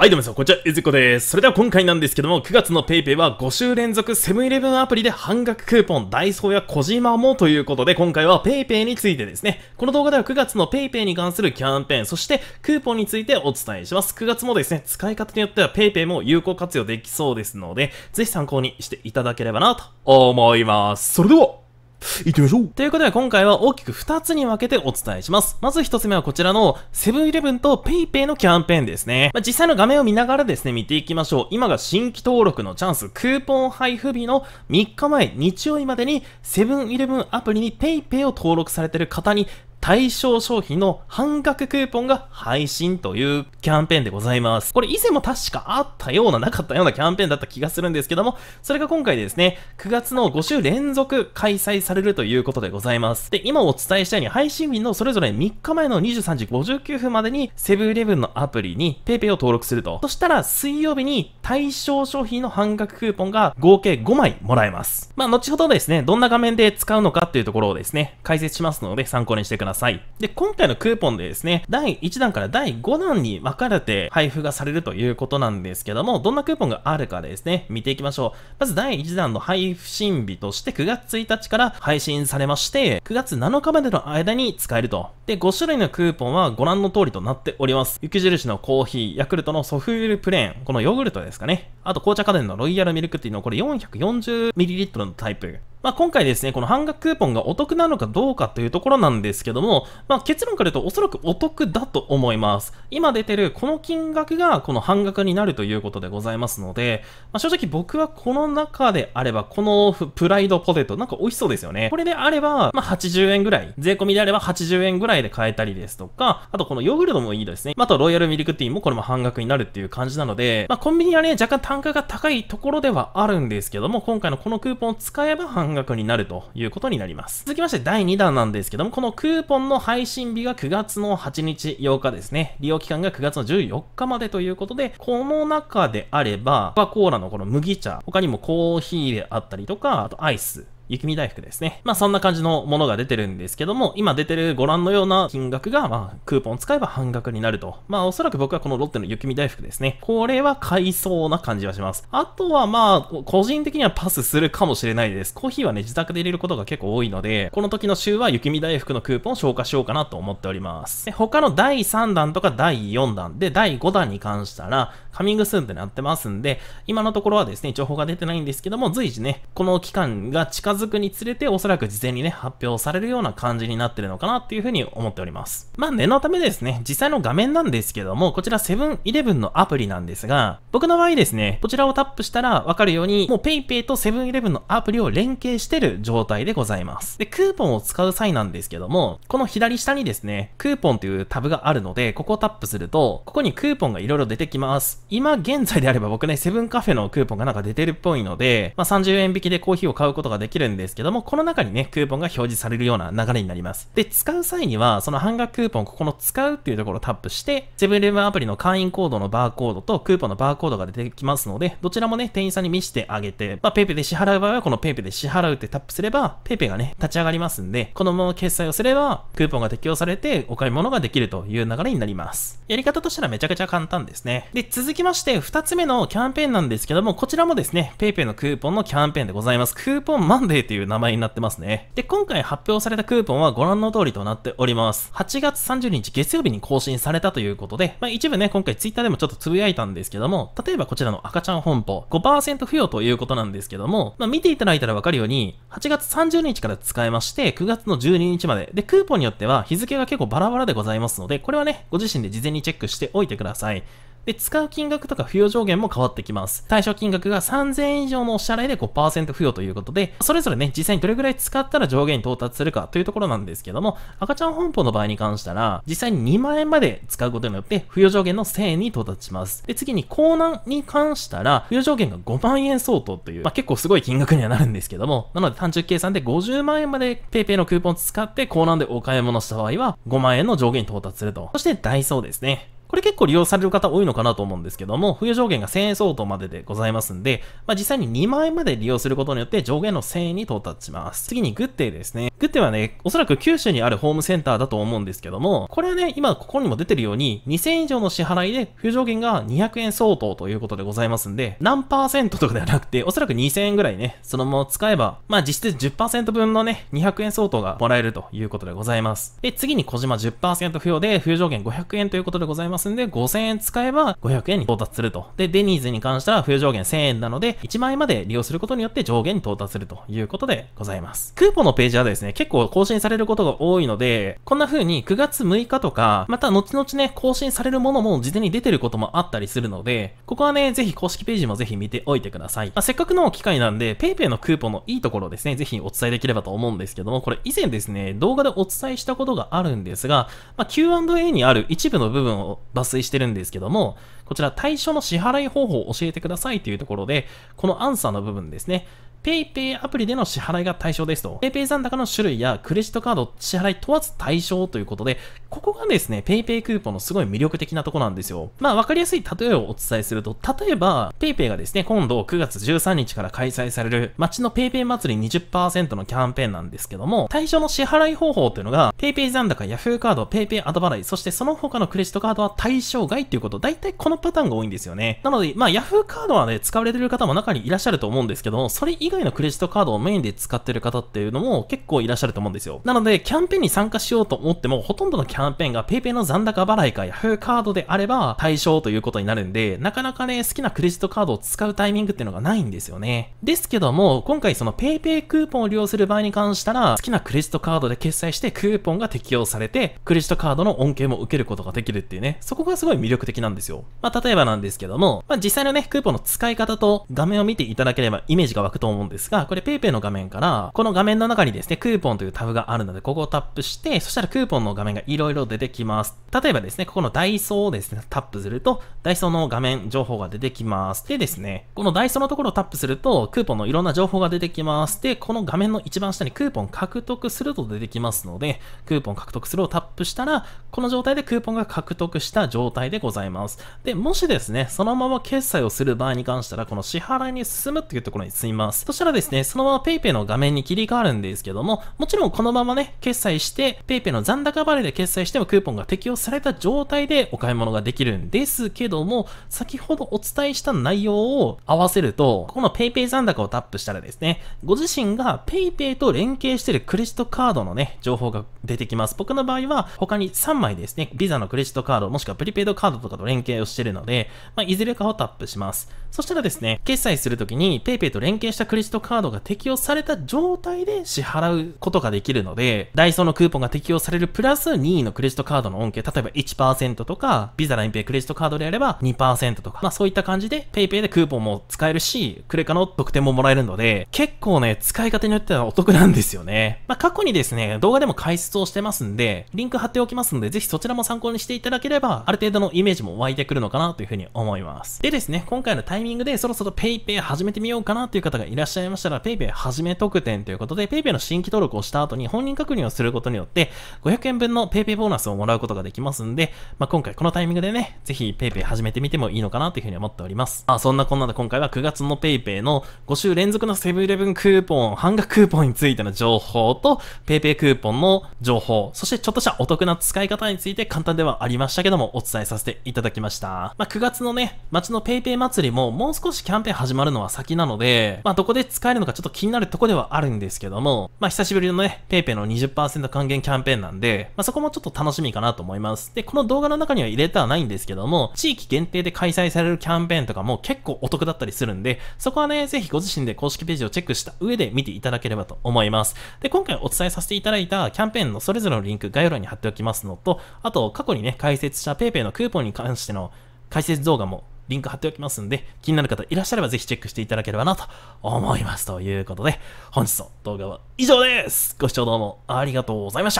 はい、どうもさん、こんにちは、ゆずこです。それでは今回なんですけども、9月の PayPay は5週連続セブンイレブンアプリで半額クーポン、ダイソーや小島もということで、今回は PayPay についてですね、この動画では9月の PayPay に関するキャンペーン、そしてクーポンについてお伝えします。9月もですね、使い方によっては PayPay も有効活用できそうですので、ぜひ参考にしていただければなと思います。それでは行ってみましょうということで今回は大きく2つに分けてお伝えします。まず1つ目はこちらのセブンイレブンと PayPay のキャンペーンですね。まあ、実際の画面を見ながらですね、見ていきましょう。今が新規登録のチャンス、クーポン配布日の3日前、日曜日までにセブンイレブンアプリに PayPay を登録されてる方に対象商品の半額クーポンが配信というキャンペーンでございます。これ以前も確かあったようななかったようなキャンペーンだった気がするんですけども、それが今回ですね、9月の5週連続開催されるということでございます。で、今お伝えしたように配信日のそれぞれ3日前の23時59分までにセブンイレブンのアプリに PayPay を登録すると。そしたら水曜日に対象商品の半額クーポンが合計5枚もらえます。まあ、後ほどですね、どんな画面で使うのかっていうところをですね、解説しますので参考にしてください。ださい。で、今回のクーポンでですね、第1弾から第5弾に分かれて配布がされるということなんですけども、どんなクーポンがあるかですね、見ていきましょう。まず第1弾の配布審日として9月1日から配信されまして、9月7日までの間に使えると。で、5種類のクーポンはご覧の通りとなっております。雪印のコーヒー、ヤクルトのソフールプレーン、このヨーグルトですかね。あと紅茶家電のロイヤルミルクティーのこれ 440ml のタイプ。まあ、今回ですね、この半額クーポンがお得なのかどうかというところなんですけども、まあ、結論から言うとおそらくお得だと思います。今出てるこの金額がこの半額になるということでございますので、まあ、正直僕はこの中であれば、このプライドポテトなんか美味しそうですよね。これであれば、まあ、80円ぐらい、税込みであれば80円ぐらいで買えたりですとか、あとこのヨーグルトもいいですね。まあ、とロイヤルミルクティーもこれも半額になるっていう感じなので、まあ、コンビニはね、若干単価が高いところではあるんですけども、今回のこのクーポンを使えば半額半額になるということになります。続きまして第2弾なんですけども、このクーポンの配信日が9月の8日8日ですね。利用期間が9月の14日までということで、この中であれば、コカ・コーラのこの麦茶、他にもコーヒーであったりとか、あとアイス、雪見大福ですね。まあそんな感じのものが出てるんですけども、今出てるご覧のような金額が、まあクーポン使えば半額になると。まあおそらく僕はこのロッテの雪見大福ですね。これは買いそうな感じはします。あとはまあ、個人的にはパスするかもしれないです。コーヒーはね、自宅で入れることが結構多いので、この時の週は雪見大福のクーポンを消化しようかなと思っております。で他の第3弾とか第4弾で、第5弾に関したら、カミングスーンってなってますんで、今のところはですね、情報が出てないんですけども、随時ね、この期間が近づ続くにつれて、おそらく事前にね、発表されるような感じになってるのかなっていうふうに思っております。まあ、念のためですね、実際の画面なんですけども、こちらセブンイレブンのアプリなんですが、僕の場合ですね、こちらをタップしたらわかるように、もう PayPay とセブンイレブンのアプリを連携してる状態でございます。で、クーポンを使う際なんですけども、この左下にですね、クーポンというタブがあるので、ここをタップすると、ここにクーポンが色々出てきます。今現在であれば僕ね、セブンカフェのクーポンがなんか出てるっぽいので、まあ、30円引きでコーヒーを買うことができるんですけども、この中にね、クーポンが表示されるような流れになります。で、使う際には、その半額クーポン、ここの使うっていうところをタップして、セブンイレブンアプリの会員コードのバーコードとクーポンのバーコードが出てきますので、どちらもね、店員さんに見せてあげて、まあ、ペイペイで支払う場合は、このペイペイで支払うってタップすれば、ペイペイがね、立ち上がりますんで、このまま決済をすれば、クーポンが適用されて、お買い物ができるという流れになります。やり方としたらめちゃくちゃ簡単ですね。で、続きまして、2つ目のキャンペーンなんですけども、こちらもですね、PayPay のクーポンのキャンペーンでございます。クーポンマンデデという名前になってますね。で、今回発表されたクーポンはご覧の通りとなっております。8月30日月曜日に更新されたということで、まあ一部ね、今回 Twitter でもちょっとつぶやいたんですけども、例えばこちらの赤ちゃん本舗、5%付与ということなんですけども、まあ見ていただいたらわかるように、8月30日から使えまして、9月の12日まで。で、クーポンによっては日付が結構バラバラでございますので、これはね、ご自身で事前にチェックしておいてください。で、使う金額とか付与上限も変わってきます。対象金額が3000円以上のお支払いで5%付与ということで、それぞれね、実際にどれぐらい使ったら上限に到達するかというところなんですけども、赤ちゃん本舗の場合に関したら、実際に2万円まで使うことによって、付与上限の1000円に到達します。で、次に、高難に関したら、付与上限が5万円相当という、まあ、結構すごい金額にはなるんですけども、なので単純計算で50万円まで PayPay のクーポン使って、高難でお買い物した場合は、5万円の上限に到達すると。そして、ダイソーですね。これ結構利用される方多いのかなと思うんですけども、冬上限が1000円相当まででございますんで、まあ、実際に2万円まで利用することによって上限の1000円に到達します。次にグッデイですね。グッデイはね、おそらく九州にあるホームセンターだと思うんですけども、これはね、今ここにも出てるように、2000円以上の支払いで冬上限が200円相当ということでございますんで、何パーセントとかではなくて、おそらく2000円ぐらいね、そのまま使えば、まあ実質10%分のね、200円相当がもらえるということでございます。で、次に小島10%不要で、冬上限500円ということでございます。ますんで、5000円使えば500円に到達すると。で、デニーズに関しては、冬上限1000円なので、1万円まで利用することによって上限に到達するということでございます。クーポンのページはですね、結構更新されることが多いので、こんな風に9月6日とか、また後々ね、更新されるものも事前に出てることもあったりするので、ここはね、ぜひ公式ページもぜひ見ておいてください。まあ、せっかくの機会なんで、PayPay のクーポンのいいところですね、ぜひお伝えできればと思うんですけども、これ以前ですね、動画でお伝えしたことがあるんですが、まあ、Q&A にある一部の部分を抜粋してるんですけども、こちら対象の支払い方法を教えてくださいというところで、このアンサーの部分ですね、PayPay アプリでの支払いが対象ですと。PayPay 残高の種類やクレジットカード支払い問わず対象ということで、ここがですね、PayPay クーポンのすごい魅力的なとこなんですよ。まあ、わかりやすい例えをお伝えすると、例えば、PayPay がですね、今度9月13日から開催される街の PayPay 祭り20%のキャンペーンなんですけども、対象の支払い方法というのが、PayPay 残高、Yahoo カード、PayPay 後払い、そしてその他のクレジットカードは対象外ということ、大体このパターンが多いんですよね。なので、まあ、Yahoo カードはね、使われてる方も中にいらっしゃると思うんですけども、それ以外のクレジットカードをメインで使ってる方っていうのも結構いらっしゃると思うんですよ。なので、キャンペーンに参加しようと思っても、ほとんどのキャンペーンが PayPay の残高払いか Yahoo カードであれば対象ということになるんで、なかなかね、好きなクレジットカードを使うタイミングっていうのがないんですよね。ですけども、今回その PayPay クーポンを利用する場合に関したら、好きなクレジットカードで決済してクーポンが適用されて、クレジットカードの恩恵も受けることができるっていうね、そこがすごい魅力的なんですよ。まあ、例えばなんですけども、まあ、実際のね、クーポンの使い方と画面を見ていただければイメージが湧くと思思うんですが、これ PayPay の画面から、この画面の中にですね、クーポンというタブがあるので、ここをタップして、そしたらクーポンの画面が色々出てきます。例えばですね、ここのダイソーをですね、タップすると、ダイソーの画面情報が出てきます。でですね、このダイソーのところをタップすると、クーポンのいろんな情報が出てきます。で、この画面の一番下にクーポン獲得すると出てきますので、クーポン獲得するをタップしたら、この状態でクーポンが獲得した状態でございます。で、もしですね、そのまま決済をする場合に関したら、この支払いに進むっていうところに進みます。そしたらですね、そのまま PayPay の画面に切り替わるんですけども、もちろんこのままね、決済して、PayPay の残高バレで決済してもクーポンが適用された状態でお買い物ができるんですけども、先ほどお伝えした内容を合わせると、この PayPay 残高をタップしたらですね、ご自身が PayPay と連携してるクレジットカードのね、情報が出てきます。僕の場合は他に3枚ですね、Visa のクレジットカード、もしくはプリペイドカードとかと連携をしてるので、まあ、いずれかをタップします。そしたらですね、決済するときに PayPay と連携したクレリットカードが適用された状態で支払うことができるので、ダイソーのクーポンが適用されるプラス任意のクレジットカードの恩恵、例えば1%とか、ビザラインペイクレジットカードであれば2%とか、まあそういった感じで PayPay でクーポンも使えるし、クレカの特典ももらえるので、結構ね、使い方によってはお得なんですよね。まあ過去にですね、動画でも解説をしてますんで、リンク貼っておきますので、ぜひそちらも参考にしていただければ、ある程度のイメージも湧いてくるのかなというふうに思います。でですね、今回のタイミングでそろそろ PayPay 始めてみようかなという方がいらっしゃっしゃいましたら、PayPay 始め特典ということで、PayPay の新規登録をした後に本人確認をすることによって、500円分の PayPay ボーナスをもらうことができますんで、まあ、今回このタイミングでね、ぜひ PayPay 始めてみてもいいのかなというふうに思っております。あ、そんなこんなで今回は9月の PayPay の5週連続のセブンイレブンクーポン、半額クーポンについての情報と、PayPay クーポンの情報、そしてちょっとしたお得な使い方について簡単ではありましたけども、お伝えさせていただきました。まあ、9月のね、街の PayPay 祭りももう少しキャンペーン始まるのは先なので、まあ、どこでで使えるのかちょっと気になるとこではあるんですけども、まあ久しぶりのね、PayPay の20%還元キャンペーンなんで、まあそこもちょっと楽しみかなと思います。で、この動画の中には入れてはないんですけども、地域限定で開催されるキャンペーンとかも結構お得だったりするんで、そこはね、ぜひご自身で公式ページをチェックした上で見ていただければと思います。で、今回お伝えさせていただいたキャンペーンのそれぞれのリンク概要欄に貼っておきますのと、あと過去にね、解説した PayPay のクーポンに関しての解説動画もリンク貼っておきますんで、気になる方いらっしゃればぜひチェックしていただければなと思います。ということで、本日の動画は以上ですご視聴どうもありがとうございまし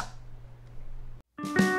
た